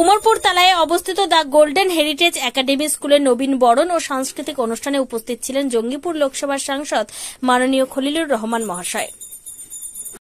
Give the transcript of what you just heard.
উমরপুর তালায় অবস্থিত the golden heritage academy স্কুলের নবীন বরণ ও সাংস্কৃতিক অনুষ্ঠানে উপস্থিত ছিলেন জঙ্গিপুর লোকসভার সাংসদ মাননীয় খলিলুর রহমান মহাশয়